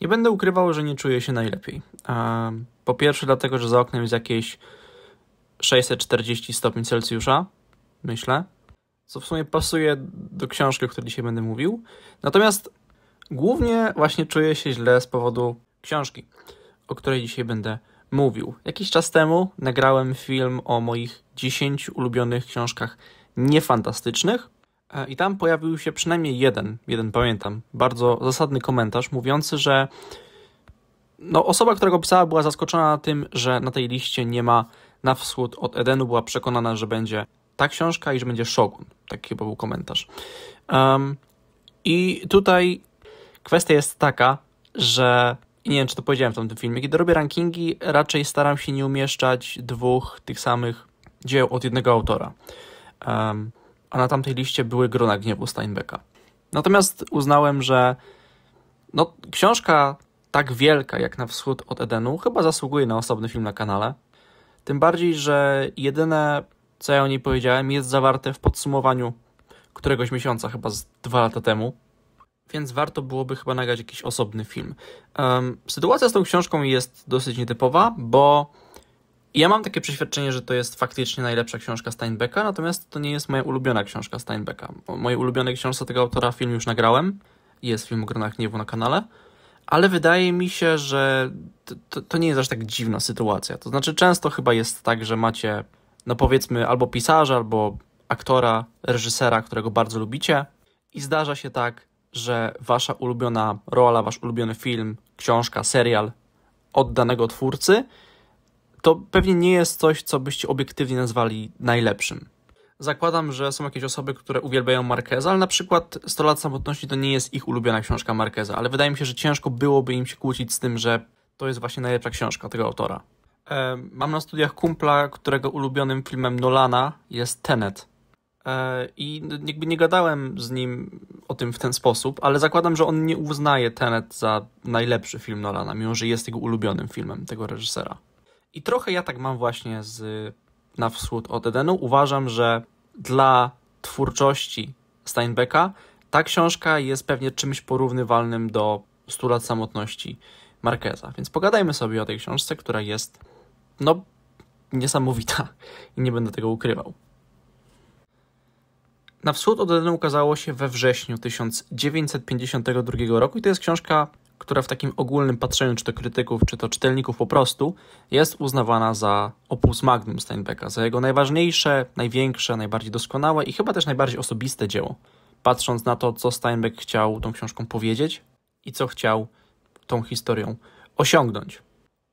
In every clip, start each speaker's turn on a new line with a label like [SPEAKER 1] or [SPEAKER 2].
[SPEAKER 1] Nie będę ukrywał, że nie czuję się najlepiej. Po pierwsze, dlatego, że za oknem jest jakieś 640 stopni Celsjusza, myślę, co w sumie pasuje do książki, o której dzisiaj będę mówił. Natomiast głównie właśnie czuję się źle z powodu książki, o której dzisiaj będę mówił. Jakiś czas temu nagrałem film o moich 10 ulubionych książkach niefantastycznych. E, I tam pojawił się przynajmniej jeden, jeden pamiętam, bardzo zasadny komentarz mówiący, że no, osoba, która go pisała, była zaskoczona tym, że na tej liście nie ma na wschód od Edenu, była przekonana, że będzie ta książka i że będzie Shogun. Taki chyba był komentarz. Um, I tutaj kwestia jest taka, że nie wiem, czy to powiedziałem w tamtym filmie, kiedy robię rankingi, raczej staram się nie umieszczać dwóch tych samych dzieł od jednego autora. Um, a na tamtej liście były grona gniewu Steinbecka. Natomiast uznałem, że no, książka tak wielka jak na wschód od Edenu chyba zasługuje na osobny film na kanale. Tym bardziej, że jedyne co ja o niej powiedziałem jest zawarte w podsumowaniu któregoś miesiąca, chyba z dwa lata temu. Więc warto byłoby chyba nagrać jakiś osobny film. Um, sytuacja z tą książką jest dosyć nietypowa, bo ja mam takie przeświadczenie, że to jest faktycznie najlepsza książka Steinbecka, natomiast to nie jest moja ulubiona książka Steinbecka. Moje ulubione książce tego autora film już nagrałem. Jest film o Gronach Gniewu na kanale. Ale wydaje mi się, że to, to nie jest aż tak dziwna sytuacja. To znaczy, często chyba jest tak, że macie, no powiedzmy, albo pisarza, albo aktora, reżysera, którego bardzo lubicie, i zdarza się tak, że wasza ulubiona rola, wasz ulubiony film, książka, serial od danego twórcy to pewnie nie jest coś, co byście obiektywnie nazwali najlepszym. Zakładam, że są jakieś osoby, które uwielbiają Markeza, ale na przykład 100 lat samotności to nie jest ich ulubiona książka Markeza, ale wydaje mi się, że ciężko byłoby im się kłócić z tym, że to jest właśnie najlepsza książka tego autora. E, mam na studiach kumpla, którego ulubionym filmem Nolana jest Tenet. E, I jakby nie gadałem z nim o tym w ten sposób, ale zakładam, że on nie uznaje Tenet za najlepszy film Nolana, mimo że jest jego ulubionym filmem tego reżysera. I trochę ja tak mam właśnie z na wschód od Edenu. Uważam, że dla twórczości Steinbecka ta książka jest pewnie czymś porównywalnym do 100 lat samotności Markeza. Więc pogadajmy sobie o tej książce, która jest no niesamowita i nie będę tego ukrywał. Na wschód od Edenu ukazało się we wrześniu 1952 roku i to jest książka która w takim ogólnym patrzeniu, czy to krytyków, czy to czytelników po prostu, jest uznawana za opus magnum Steinbecka, za jego najważniejsze, największe, najbardziej doskonałe i chyba też najbardziej osobiste dzieło. Patrząc na to, co Steinbeck chciał tą książką powiedzieć i co chciał tą historią osiągnąć.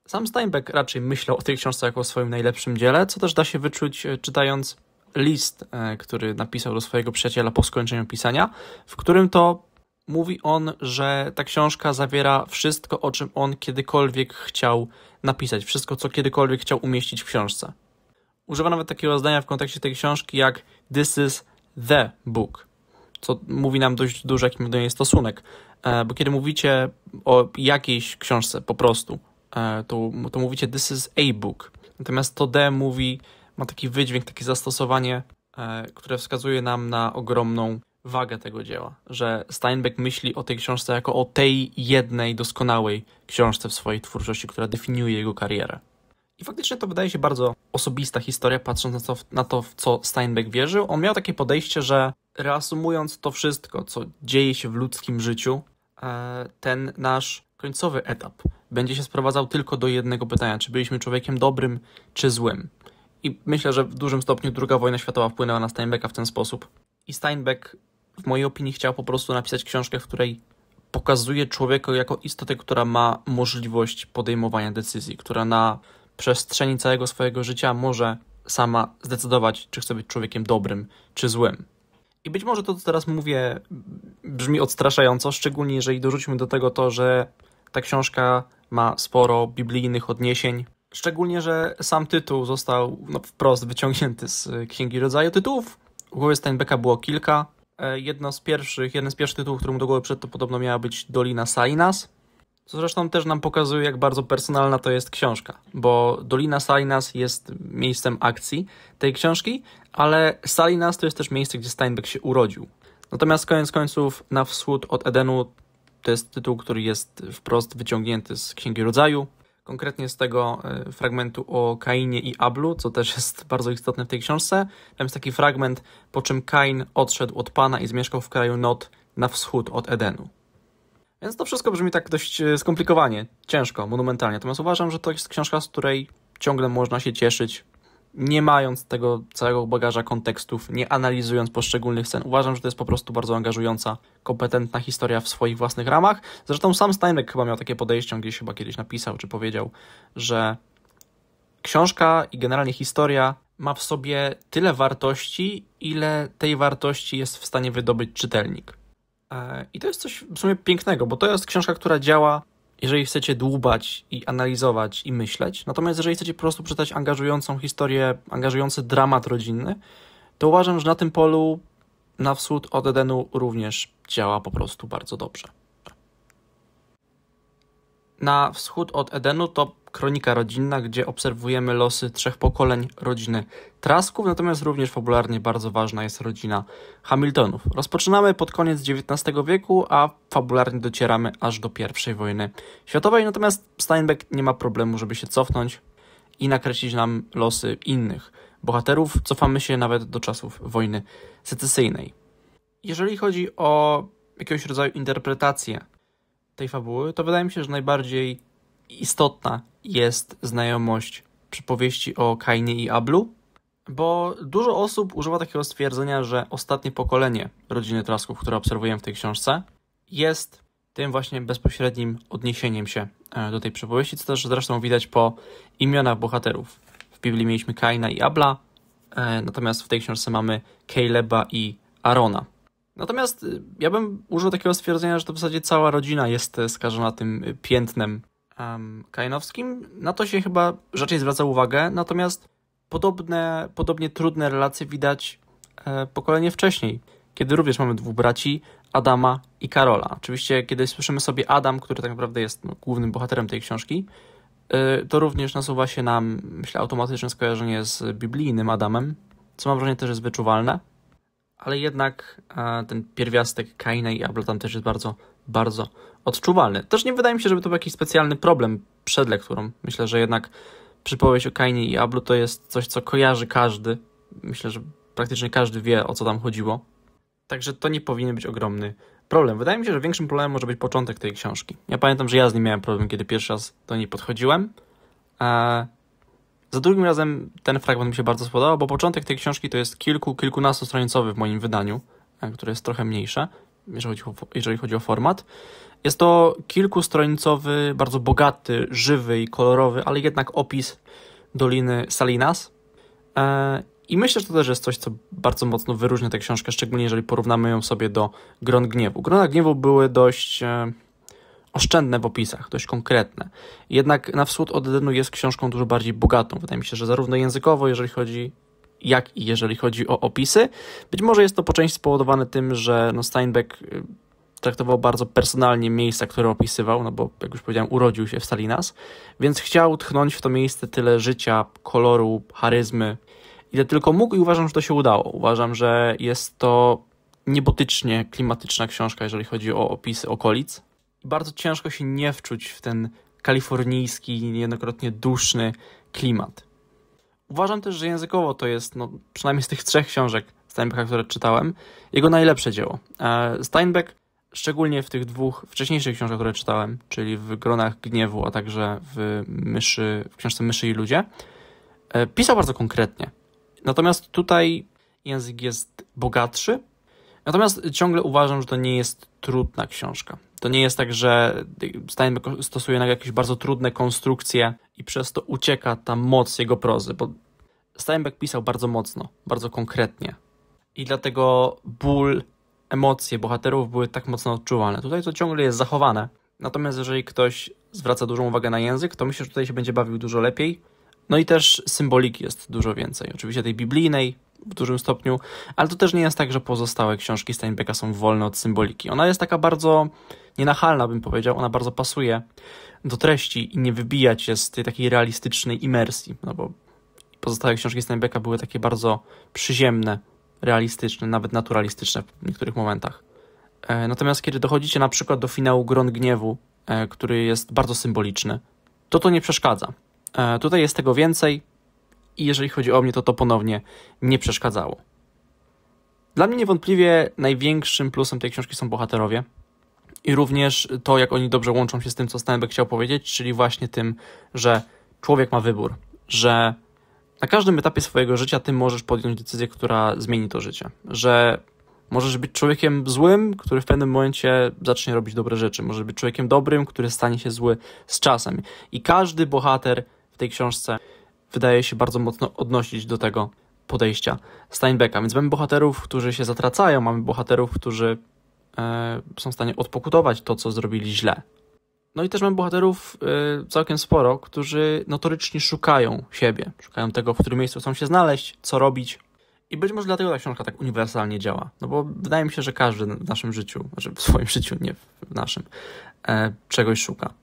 [SPEAKER 1] Sam Steinbeck raczej myślał o tej książce jako o swoim najlepszym dziele, co też da się wyczuć e, czytając list, e, który napisał do swojego przyjaciela po skończeniu pisania, w którym to mówi on, że ta książka zawiera wszystko, o czym on kiedykolwiek chciał napisać, wszystko, co kiedykolwiek chciał umieścić w książce. Używa nawet takiego zdania w kontekście tej książki jak This is the book, co mówi nam dość dużo, jaki ma do niej stosunek. E, bo kiedy mówicie o jakiejś książce po prostu, e, to, to mówicie This is a book. Natomiast to D mówi, ma taki wydźwięk, takie zastosowanie, e, które wskazuje nam na ogromną wagę tego dzieła, że Steinbeck myśli o tej książce jako o tej jednej doskonałej książce w swojej twórczości, która definiuje jego karierę. I faktycznie to wydaje się bardzo osobista historia, patrząc na to, na to, w co Steinbeck wierzył. On miał takie podejście, że reasumując to wszystko, co dzieje się w ludzkim życiu, e, ten nasz końcowy etap będzie się sprowadzał tylko do jednego pytania: czy byliśmy człowiekiem dobrym, czy złym? I myślę, że w dużym stopniu II wojna światowa wpłynęła na Steinbecka w ten sposób. I Steinbeck w mojej opinii chciał po prostu napisać książkę, w której pokazuje człowieka jako istotę, która ma możliwość podejmowania decyzji, która na przestrzeni całego swojego życia może sama zdecydować, czy chce być człowiekiem dobrym czy złym. I być może to, co teraz mówię, brzmi odstraszająco, szczególnie jeżeli dorzućmy do tego to, że ta książka ma sporo biblijnych odniesień. Szczególnie, że sam tytuł został no, wprost wyciągnięty z Księgi Rodzaju. Tytułów u Steinbecka było kilka, E, jedno z pierwszych, jeden z pierwszych tytułów, którym do głowy przed to podobno miała być Dolina Salinas, co zresztą też nam pokazuje, jak bardzo personalna to jest książka, bo Dolina Salinas jest miejscem akcji tej książki, ale Salinas to jest też miejsce, gdzie Steinbeck się urodził. Natomiast koniec końców Na wschód od Edenu to jest tytuł, który jest wprost wyciągnięty z Księgi Rodzaju, konkretnie z tego e, fragmentu o Kainie i Ablu, co też jest bardzo istotne w tej książce. Tam jest taki fragment, po czym Kain odszedł od Pana i zmieszkał w kraju Not na wschód od Edenu. Więc to wszystko brzmi tak dość e, skomplikowanie, ciężko, monumentalnie. Natomiast uważam, że to jest książka, z której ciągle można się cieszyć, nie mając tego całego bagaża kontekstów, nie analizując poszczególnych scen. Uważam, że to jest po prostu bardzo angażująca, kompetentna historia w swoich własnych ramach. Zresztą sam Steinbeck chyba miał takie podejście, on gdzieś chyba kiedyś napisał czy powiedział, że książka i generalnie historia ma w sobie tyle wartości, ile tej wartości jest w stanie wydobyć czytelnik. E, I to jest coś w sumie pięknego, bo to jest książka, która działa jeżeli chcecie dłubać i analizować i myśleć, natomiast jeżeli chcecie po prostu przeczytać angażującą historię, angażujący dramat rodzinny, to uważam, że na tym polu na wschód od Edenu również działa po prostu bardzo dobrze. Na wschód od Edenu to Kronika Rodzinna, gdzie obserwujemy losy trzech pokoleń rodziny Trasków, natomiast również fabularnie bardzo ważna jest rodzina Hamiltonów. Rozpoczynamy pod koniec XIX wieku, a fabularnie docieramy aż do I wojny światowej, natomiast Steinbeck nie ma problemu, żeby się cofnąć i nakreślić nam losy innych bohaterów. Cofamy się nawet do czasów wojny secesyjnej. Jeżeli chodzi o jakiegoś rodzaju interpretację tej fabuły, to wydaje mi się, że najbardziej istotna jest znajomość przypowieści o Kainie i Ablu, bo dużo osób używa takiego stwierdzenia, że ostatnie pokolenie rodziny Trasków, które obserwujemy w tej książce, jest tym właśnie bezpośrednim odniesieniem się e, do tej przypowieści, co też zresztą widać po imionach bohaterów. W Biblii mieliśmy Kaina i Abla, e, natomiast w tej książce mamy Caleba i Arona. Natomiast e, ja bym użył takiego stwierdzenia, że to w zasadzie cała rodzina jest skażona tym piętnem Kainowskim Na to się chyba raczej zwraca uwagę, natomiast podobne, podobnie trudne relacje widać e, pokolenie wcześniej, kiedy również mamy dwóch braci, Adama i Karola. Oczywiście, kiedy słyszymy sobie Adam, który tak naprawdę jest no, głównym bohaterem tej książki, e, to również nasuwa się nam, myślę, automatyczne skojarzenie z biblijnym Adamem, co mam wrażenie też jest wyczuwalne, ale jednak e, ten pierwiastek Kaina i Abla tam też jest bardzo bardzo odczuwalny. Też nie wydaje mi się, żeby to był jakiś specjalny problem przed lekturą. Myślę, że jednak przypowieść o Kainie i Ablu to jest coś, co kojarzy każdy. Myślę, że praktycznie każdy wie, o co tam chodziło. Także to nie powinien być ogromny problem. Wydaje mi się, że większym problemem może być początek tej książki. Ja pamiętam, że ja z nim miałem problem, kiedy pierwszy raz do niej podchodziłem. Eee, za drugim razem ten fragment mi się bardzo spodobał, bo początek tej książki to jest kilku, kilkunastostronicowy w moim wydaniu, e, które jest trochę mniejsze jeżeli chodzi, o, jeżeli chodzi o format. Jest to kilkustronicowy, bardzo bogaty, żywy i kolorowy, ale jednak opis Doliny Salinas. E, I myślę, że to też jest coś, co bardzo mocno wyróżnia tę książkę, szczególnie jeżeli porównamy ją sobie do Gron Gniewu. Grona Gniewu były dość e, oszczędne w opisach, dość konkretne. Jednak Na Wschód od Edenu jest książką dużo bardziej bogatą. Wydaje mi się, że zarówno językowo, jeżeli chodzi jak i jeżeli chodzi o opisy. Być może jest to po części spowodowane tym, że no Steinbeck y, traktował bardzo personalnie miejsca, które opisywał, no bo jak już powiedziałem, urodził się w Salinas, więc chciał tchnąć w to miejsce tyle życia, koloru, charyzmy, ile tylko mógł i uważam, że to się udało. Uważam, że jest to niebotycznie klimatyczna książka, jeżeli chodzi o opisy okolic. Bardzo ciężko się nie wczuć w ten kalifornijski, niejednokrotnie duszny klimat. Uważam też, że językowo to jest, no, przynajmniej z tych trzech książek Steinbecka, które czytałem, jego najlepsze dzieło. E, Steinbeck, szczególnie w tych dwóch wcześniejszych książkach, które czytałem, czyli w Gronach Gniewu, a także w, myszy, w książce Myszy i Ludzie, e, pisał bardzo konkretnie. Natomiast tutaj język jest bogatszy, natomiast ciągle uważam, że to nie jest trudna książka. To nie jest tak, że Steinbeck stosuje jakieś bardzo trudne konstrukcje, i przez to ucieka ta moc jego prozy, bo Steinbeck pisał bardzo mocno, bardzo konkretnie. I dlatego ból, emocje bohaterów były tak mocno odczuwalne. Tutaj to ciągle jest zachowane. Natomiast jeżeli ktoś zwraca dużą uwagę na język, to myślę, że tutaj się będzie bawił dużo lepiej. No i też symboliki jest dużo więcej. Oczywiście tej biblijnej, w dużym stopniu, ale to też nie jest tak, że pozostałe książki Steinbecka są wolne od symboliki. Ona jest taka bardzo nienachalna, bym powiedział, ona bardzo pasuje do treści i nie wybija się z tej takiej realistycznej imersji, no bo pozostałe książki Steinbecka były takie bardzo przyziemne, realistyczne, nawet naturalistyczne w niektórych momentach. E, natomiast kiedy dochodzicie na przykład do finału Gron Gniewu, e, który jest bardzo symboliczny, to to nie przeszkadza. E, tutaj jest tego więcej, i jeżeli chodzi o mnie, to to ponownie nie przeszkadzało. Dla mnie niewątpliwie największym plusem tej książki są bohaterowie i również to, jak oni dobrze łączą się z tym, co Steinbeck chciał powiedzieć, czyli właśnie tym, że człowiek ma wybór, że na każdym etapie swojego życia ty możesz podjąć decyzję, która zmieni to życie, że możesz być człowiekiem złym, który w pewnym momencie zacznie robić dobre rzeczy, możesz być człowiekiem dobrym, który stanie się zły z czasem i każdy bohater w tej książce wydaje się bardzo mocno odnosić do tego podejścia Steinbecka. Więc mamy bohaterów, którzy się zatracają, mamy bohaterów, którzy e, są w stanie odpokutować to, co zrobili źle. No i też mamy bohaterów e, całkiem sporo, którzy notorycznie szukają siebie, szukają tego, w którym miejscu chcą się znaleźć, co robić. I być może dlatego ta książka tak uniwersalnie działa. No bo wydaje mi się, że każdy w naszym życiu, znaczy w swoim życiu, nie w naszym, e, czegoś szuka.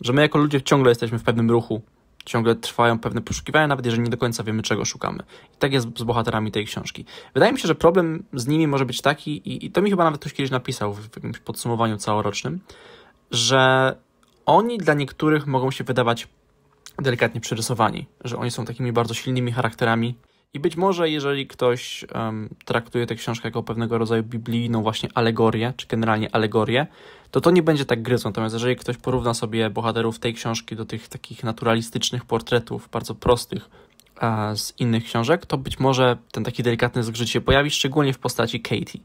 [SPEAKER 1] Że my jako ludzie ciągle jesteśmy w pewnym ruchu, ciągle trwają pewne poszukiwania, nawet jeżeli nie do końca wiemy, czego szukamy. I tak jest z bohaterami tej książki. Wydaje mi się, że problem z nimi może być taki, i, i to mi chyba nawet ktoś kiedyś napisał w jakimś podsumowaniu całorocznym, że oni dla niektórych mogą się wydawać delikatnie przerysowani, że oni są takimi bardzo silnymi charakterami, i być może, jeżeli ktoś um, traktuje tę książkę jako pewnego rodzaju biblijną właśnie alegorię, czy generalnie alegorię, to to nie będzie tak gryzą. Natomiast jeżeli ktoś porówna sobie bohaterów tej książki do tych takich naturalistycznych portretów, bardzo prostych, e, z innych książek, to być może ten taki delikatny zgrzyt się pojawi, szczególnie w postaci Katie.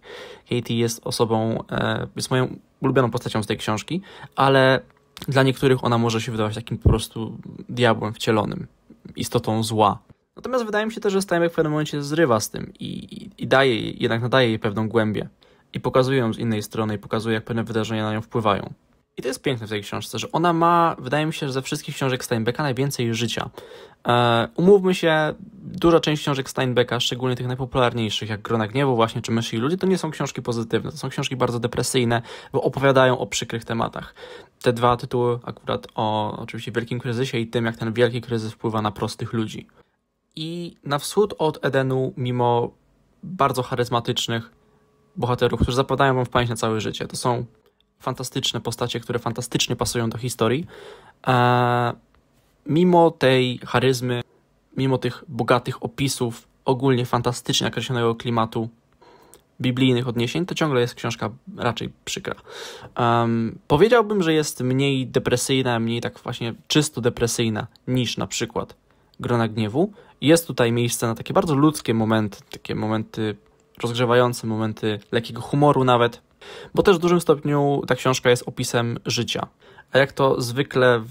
[SPEAKER 1] Katie jest osobą, e, jest moją ulubioną postacią z tej książki, ale dla niektórych ona może się wydawać takim po prostu diabłem wcielonym, istotą zła, Natomiast wydaje mi się też, że Steinbeck w pewnym momencie zrywa z tym i, i, i daje, jednak nadaje jej pewną głębię. I pokazuje ją z innej strony i pokazuje, jak pewne wydarzenia na nią wpływają. I to jest piękne w tej książce, że ona ma, wydaje mi się, że ze wszystkich książek Steinbecka najwięcej życia. E, umówmy się, duża część książek Steinbecka, szczególnie tych najpopularniejszych, jak Grona Gniewu właśnie, czy Myszy i Ludzie, to nie są książki pozytywne, to są książki bardzo depresyjne, bo opowiadają o przykrych tematach. Te dwa tytuły akurat o oczywiście wielkim kryzysie i tym, jak ten wielki kryzys wpływa na prostych ludzi. I na wschód od Edenu, mimo bardzo charyzmatycznych bohaterów, którzy zapadają wam w pamięć na całe życie. To są fantastyczne postacie, które fantastycznie pasują do historii. Eee, mimo tej charyzmy, mimo tych bogatych opisów, ogólnie fantastycznie określonego klimatu biblijnych odniesień, to ciągle jest książka raczej przykra. Um, powiedziałbym, że jest mniej depresyjna, mniej tak właśnie czysto depresyjna niż na przykład Grona Gniewu, jest tutaj miejsce na takie bardzo ludzkie momenty, takie momenty rozgrzewające, momenty lekkiego humoru nawet, bo też w dużym stopniu ta książka jest opisem życia. A jak to zwykle w,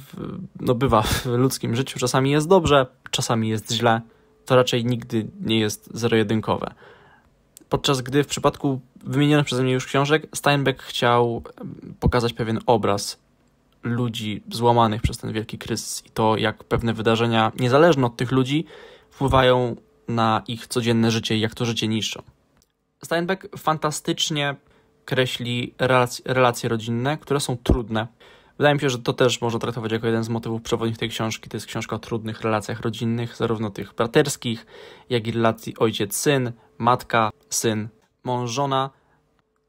[SPEAKER 1] no bywa w ludzkim życiu, czasami jest dobrze, czasami jest źle, to raczej nigdy nie jest zero-jedynkowe. Podczas gdy w przypadku wymienionych przeze mnie już książek, Steinbeck chciał pokazać pewien obraz ludzi złamanych przez ten wielki kryzys i to, jak pewne wydarzenia, niezależne od tych ludzi, wpływają na ich codzienne życie i jak to życie niszczą. Steinbeck fantastycznie kreśli relacje, rodzinne, które są trudne. Wydaje mi się, że to też można traktować jako jeden z motywów przewodnich tej książki. To jest książka o trudnych relacjach rodzinnych, zarówno tych braterskich, jak i relacji ojciec-syn, matka, syn, mąż, żona.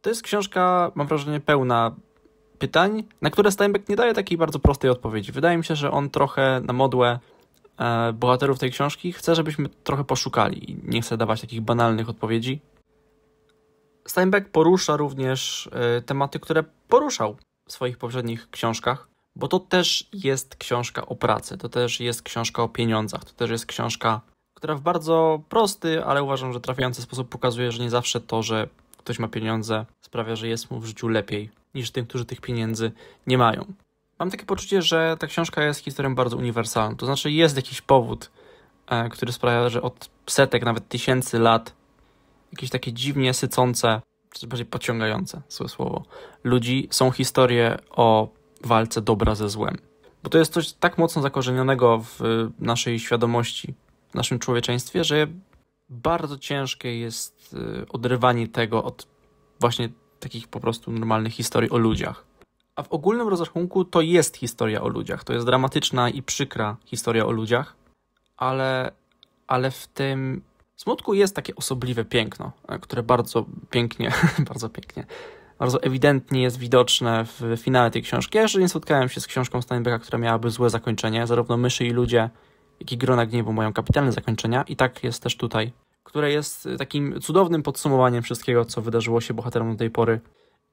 [SPEAKER 1] To jest książka, mam wrażenie, pełna pytań, na które Steinbeck nie daje takiej bardzo prostej odpowiedzi. Wydaje mi się, że on trochę na modłę E, bohaterów tej książki, chcę, żebyśmy trochę poszukali. Nie chcę dawać takich banalnych odpowiedzi. Steinbeck porusza również e, tematy, które poruszał w swoich poprzednich książkach, bo to też jest książka o pracy, to też jest książka o pieniądzach, to też jest książka, która w bardzo prosty, ale uważam, że trafiający sposób pokazuje, że nie zawsze to, że ktoś ma pieniądze, sprawia, że jest mu w życiu lepiej niż tym, którzy tych pieniędzy nie mają mam takie poczucie, że ta książka jest historią bardzo uniwersalną. To znaczy, jest jakiś powód, e, który sprawia, że od setek, nawet tysięcy lat jakieś takie dziwnie sycące, czy bardziej pociągające, złe słowo, ludzi są historie o walce dobra ze złem. Bo to jest coś tak mocno zakorzenionego w e, naszej świadomości, w naszym człowieczeństwie, że bardzo ciężkie jest e, odrywanie tego od właśnie takich po prostu normalnych historii o ludziach. A w ogólnym rozrachunku to jest historia o ludziach. To jest dramatyczna i przykra historia o ludziach, ale, ale w tym smutku jest takie osobliwe piękno, e, które bardzo pięknie, bardzo pięknie, bardzo ewidentnie jest widoczne w finale tej książki. Ja jeszcze nie spotkałem się z książką Steinbecka, która miałaby złe zakończenie. Zarówno Myszy i Ludzie, jak i Grona Gniewu mają kapitalne zakończenia i tak jest też tutaj, które jest e, takim cudownym podsumowaniem wszystkiego, co wydarzyło się bohaterom do tej pory.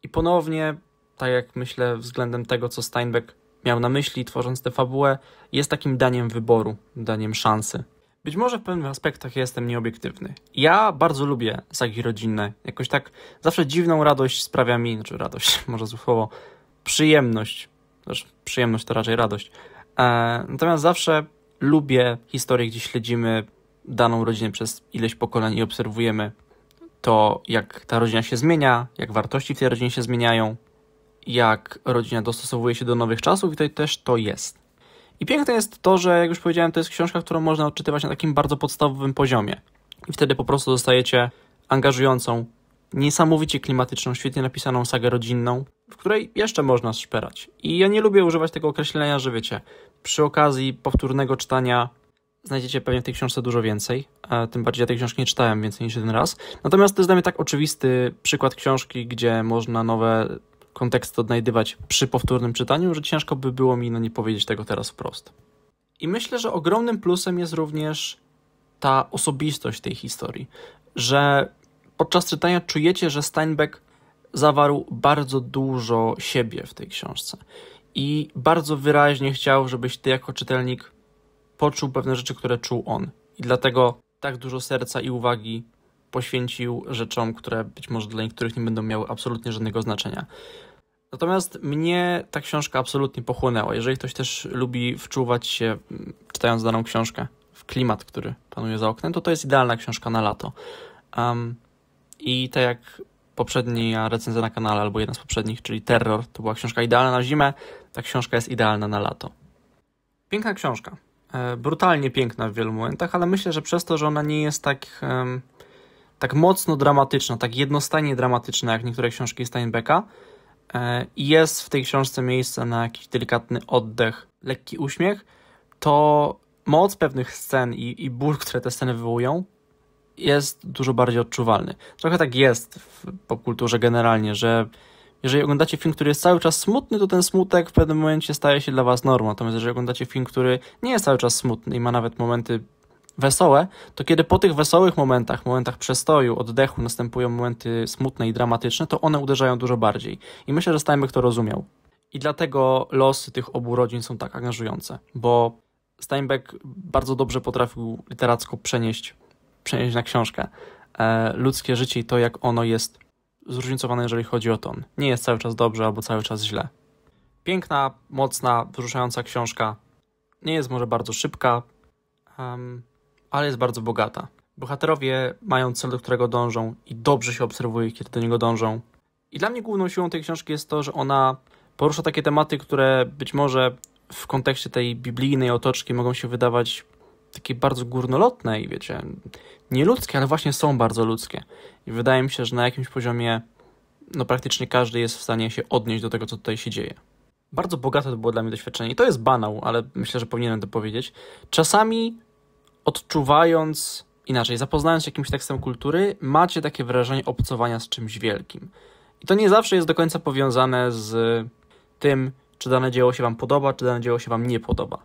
[SPEAKER 1] I ponownie tak jak myślę, względem tego, co Steinbeck miał na myśli, tworząc tę fabułę, jest takim daniem wyboru, daniem szansy. Być może w pewnych aspektach jestem nieobiektywny. Ja bardzo lubię sagi rodzinne. Jakoś tak zawsze dziwną radość sprawia mi, znaczy radość, może złe przyjemność. Zresztą przyjemność to raczej radość. E, natomiast zawsze lubię historię, gdzie śledzimy daną rodzinę przez ileś pokoleń i obserwujemy to, jak ta rodzina się zmienia, jak wartości w tej rodzinie się zmieniają, jak rodzina dostosowuje się do nowych czasów i tutaj też to jest. I piękne jest to, że jak już powiedziałem, to jest książka, którą można odczytywać na takim bardzo podstawowym poziomie. I wtedy po prostu dostajecie angażującą, niesamowicie klimatyczną, świetnie napisaną sagę rodzinną, w której jeszcze można szperać. I ja nie lubię używać tego określenia, że wiecie, przy okazji powtórnego czytania znajdziecie pewnie w tej książce dużo więcej. Tym bardziej ja tej książki nie czytałem więcej niż jeden raz. Natomiast to jest dla mnie tak oczywisty przykład książki, gdzie można nowe kontekst odnajdywać przy powtórnym czytaniu, że ciężko by było mi no, nie powiedzieć tego teraz wprost. I myślę, że ogromnym plusem jest również ta osobistość tej historii, że podczas czytania czujecie, że Steinbeck zawarł bardzo dużo siebie w tej książce i bardzo wyraźnie chciał, żebyś ty jako czytelnik poczuł pewne rzeczy, które czuł on. I dlatego tak dużo serca i uwagi poświęcił rzeczom, które być może dla niektórych nie będą miały absolutnie żadnego znaczenia. Natomiast mnie ta książka absolutnie pochłonęła. Jeżeli ktoś też lubi wczuwać się, mm, czytając daną książkę, w klimat, który panuje za oknem, to to jest idealna książka na lato. Um, I tak jak poprzednia recenzja na kanale, albo jedna z poprzednich, czyli Terror, to była książka idealna na zimę, ta książka jest idealna na lato. Piękna książka. E, brutalnie piękna w wielu momentach, ale myślę, że przez to, że ona nie jest tak, um, tak mocno dramatyczna, tak jednostajnie dramatyczna jak niektóre książki Steinbecka, E, jest w tej książce miejsce na jakiś delikatny oddech, lekki uśmiech, to moc pewnych scen i, i ból, które te sceny wywołują, jest dużo bardziej odczuwalny. Trochę tak jest w popkulturze generalnie, że jeżeli oglądacie film, który jest cały czas smutny, to ten smutek w pewnym momencie staje się dla was normą. Natomiast jeżeli oglądacie film, który nie jest cały czas smutny i ma nawet momenty wesołe, to kiedy po tych wesołych momentach, momentach przestoju, oddechu następują momenty smutne i dramatyczne, to one uderzają dużo bardziej. I myślę, że Steinbeck to rozumiał. I dlatego losy tych obu rodzin są tak angażujące, bo Steinbeck bardzo dobrze potrafił literacko przenieść, przenieść na książkę e, ludzkie życie i to, jak ono jest zróżnicowane, jeżeli chodzi o ton. Nie jest cały czas dobrze albo cały czas źle. Piękna, mocna, wzruszająca książka. Nie jest może bardzo szybka. Um, ale jest bardzo bogata. Bohaterowie mają cel, do którego dążą i dobrze się obserwuje, kiedy do niego dążą. I dla mnie główną siłą tej książki jest to, że ona porusza takie tematy, które być może w kontekście tej biblijnej otoczki mogą się wydawać takie bardzo górnolotne i wiecie, nieludzkie, ale właśnie są bardzo ludzkie. I wydaje mi się, że na jakimś poziomie no praktycznie każdy jest w stanie się odnieść do tego, co tutaj się dzieje. Bardzo bogate to było dla mnie doświadczenie. I to jest banał, ale myślę, że powinienem to powiedzieć. Czasami odczuwając, inaczej, zapoznając się jakimś tekstem kultury, macie takie wrażenie obcowania z czymś wielkim. I to nie zawsze jest do końca powiązane z tym, czy dane dzieło się Wam podoba, czy dane dzieło się Wam nie podoba.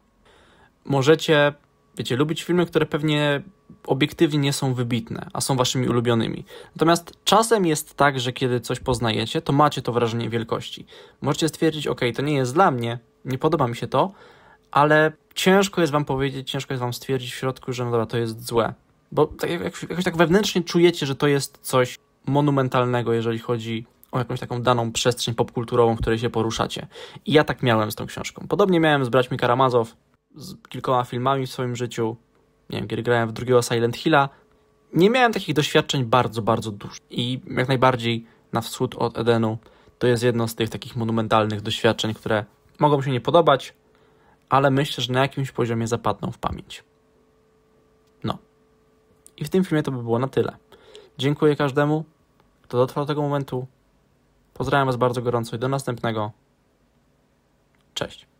[SPEAKER 1] Możecie, wiecie, lubić filmy, które pewnie obiektywnie nie są wybitne, a są Waszymi ulubionymi. Natomiast czasem jest tak, że kiedy coś poznajecie, to macie to wrażenie wielkości. Możecie stwierdzić, ok, to nie jest dla mnie, nie podoba mi się to, ale ciężko jest wam powiedzieć, ciężko jest wam stwierdzić w środku, że no dobra, to jest złe. Bo tak, jak, jakoś tak wewnętrznie czujecie, że to jest coś monumentalnego, jeżeli chodzi o jakąś taką daną przestrzeń popkulturową, w której się poruszacie. I ja tak miałem z tą książką. Podobnie miałem z braćmi Karamazow, z kilkoma filmami w swoim życiu. Nie wiem, kiedy grałem w drugiego Silent Hilla. Nie miałem takich doświadczeń bardzo, bardzo dużo. I jak najbardziej na wschód od Edenu to jest jedno z tych takich monumentalnych doświadczeń, które mogą się nie podobać, ale myślę, że na jakimś poziomie zapadną w pamięć. No. I w tym filmie to by było na tyle. Dziękuję każdemu, kto dotrwał tego momentu. Pozdrawiam Was bardzo gorąco i do następnego. Cześć.